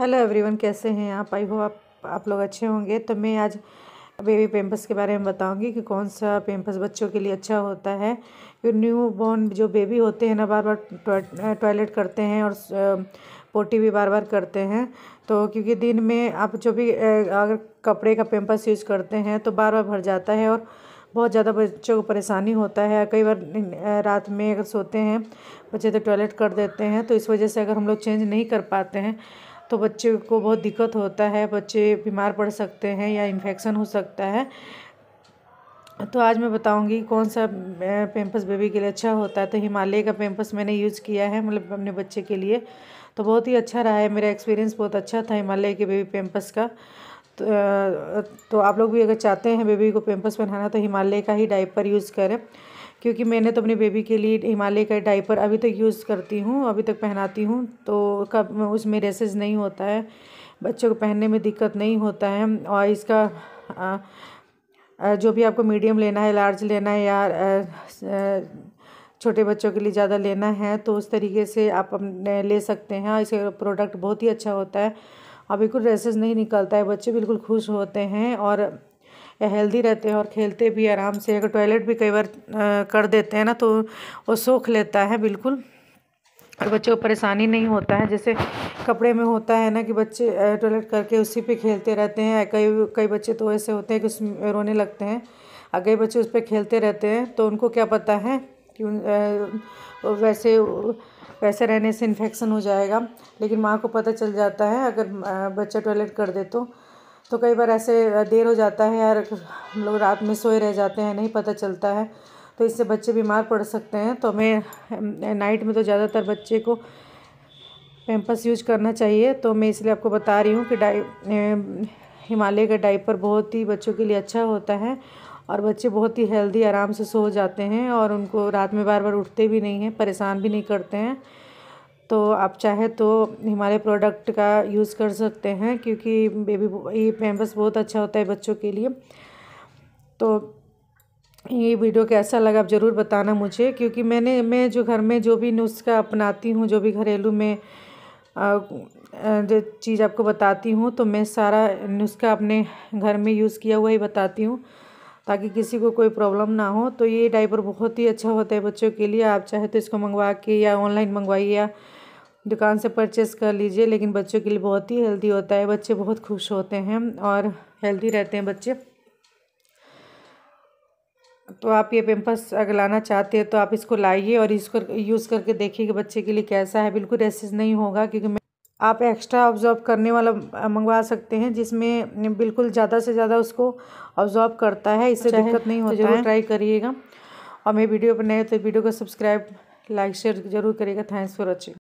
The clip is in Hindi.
हेलो एवरीवन कैसे हैं आप आई हो आप आप लोग अच्छे होंगे तो मैं आज बेबी पेम्पस के बारे में बताऊंगी कि कौन सा पेम्पस बच्चों के लिए अच्छा होता है क्योंकि न्यू बॉर्न जो बेबी होते हैं ना बार बार टॉयलेट करते हैं और पोटी भी बार बार करते हैं तो क्योंकि दिन में आप जो भी अगर कपड़े का पेम्पस यूज करते हैं तो बार बार भर जाता है और बहुत ज़्यादा बच्चों को परेशानी होता है कई बार रात में अगर सोते हैं बच्चे तो टॉयलेट कर देते हैं तो इस वजह से अगर हम लोग चेंज नहीं कर पाते हैं तो बच्चे को बहुत दिक्कत होता है बच्चे बीमार पड़ सकते हैं या इन्फेक्शन हो सकता है तो आज मैं बताऊंगी कौन सा पेम्पस बेबी के लिए अच्छा होता है तो हिमालय का पेम्पस मैंने यूज़ किया है मतलब अपने बच्चे के लिए तो बहुत ही अच्छा रहा है मेरा एक्सपीरियंस बहुत अच्छा था हिमालय के बेबी पेम्पस का तो, तो आप लोग भी अगर चाहते हैं बेबी को पेम्पस पहनाना तो हिमालय का ही डाइपर यूज़ करें क्योंकि मैंने तो अपने बेबी के लिए हिमालय का डाइपर अभी तक यूज़ करती हूँ अभी तक पहनाती हूँ तो कब उसमें रेसेज नहीं होता है बच्चों को पहनने में दिक्कत नहीं होता है और इसका जो भी आपको मीडियम लेना है लार्ज लेना है या छोटे बच्चों के लिए ज़्यादा लेना है तो उस तरीके से आप अपने ले सकते हैं और इसका प्रोडक्ट बहुत ही अच्छा होता है और बिल्कुल रेसेस नहीं निकलता है बच्चे बिल्कुल खुश होते हैं और हेल्दी रहते हैं और खेलते भी आराम से अगर टॉयलेट भी कई बार कर देते हैं ना तो वो सूख लेता है बिल्कुल और तो बच्चों को परेशानी नहीं होता है जैसे कपड़े में होता है ना कि बच्चे टॉयलेट करके उसी पे खेलते रहते हैं कई कई बच्चे तो ऐसे होते हैं कि उस रोने लगते हैं और कई बच्चे उस पर खेलते रहते हैं तो उनको क्या पता है कि वैसे वैसे रहने से इन्फेक्शन हो जाएगा लेकिन माँ को पता चल जाता है अगर बच्चा टॉयलेट कर दे तो तो कई बार ऐसे देर हो जाता है यार हम लोग रात में सोए रह जाते हैं नहीं पता चलता है तो इससे बच्चे बीमार पड़ सकते हैं तो हमें नाइट में तो ज़्यादातर बच्चे को पेम्पस यूज करना चाहिए तो मैं इसलिए आपको बता रही हूँ कि डाइ हिमालय का डाइपर बहुत ही बच्चों के लिए अच्छा होता है और बच्चे बहुत ही हेल्दी आराम से सो जाते हैं और उनको रात में बार बार उठते भी नहीं हैं परेशान भी नहीं करते हैं तो आप चाहे तो हमारे प्रोडक्ट का यूज़ कर सकते हैं क्योंकि बेबी ये पैम्पस बहुत अच्छा होता है बच्चों के लिए तो ये वीडियो कैसा लगा आप ज़रूर बताना मुझे क्योंकि मैंने मैं जो घर में जो भी नुस्खा अपनाती हूँ जो भी घरेलू में जो चीज़ आपको बताती हूँ तो मैं सारा नुस्खा अपने घर में यूज़ किया हुआ ही बताती हूँ ताकि किसी को कोई प्रॉब्लम ना हो तो ये डाइपर बहुत ही अच्छा होता है बच्चों के लिए आप चाहे तो इसको मंगवा के या ऑनलाइन मंगवाइए या दुकान से परचेस कर लीजिए लेकिन बच्चों के लिए बहुत ही हेल्दी होता है बच्चे बहुत खुश होते हैं और हेल्दी रहते हैं बच्चे तो आप ये पेम्पस अगर लाना चाहते हैं तो आप इसको लाइए और इसको यूज़ करके देखिए कि बच्चे के लिए कैसा है बिल्कुल रेसिस नहीं होगा क्योंकि आप एक्स्ट्रा ऑब्जॉर्ब करने वाला मंगवा सकते हैं जिसमें बिल्कुल ज़्यादा से ज़्यादा उसको ऑब्जॉर्ब करता है इससे अच्छा दिक्कत नहीं तो होती है ट्राई करिएगा और मेरी वीडियो पर नए तो वीडियो को सब्सक्राइब लाइक शेयर जरूर करिएगा थैंक्स फॉर वॉचिंग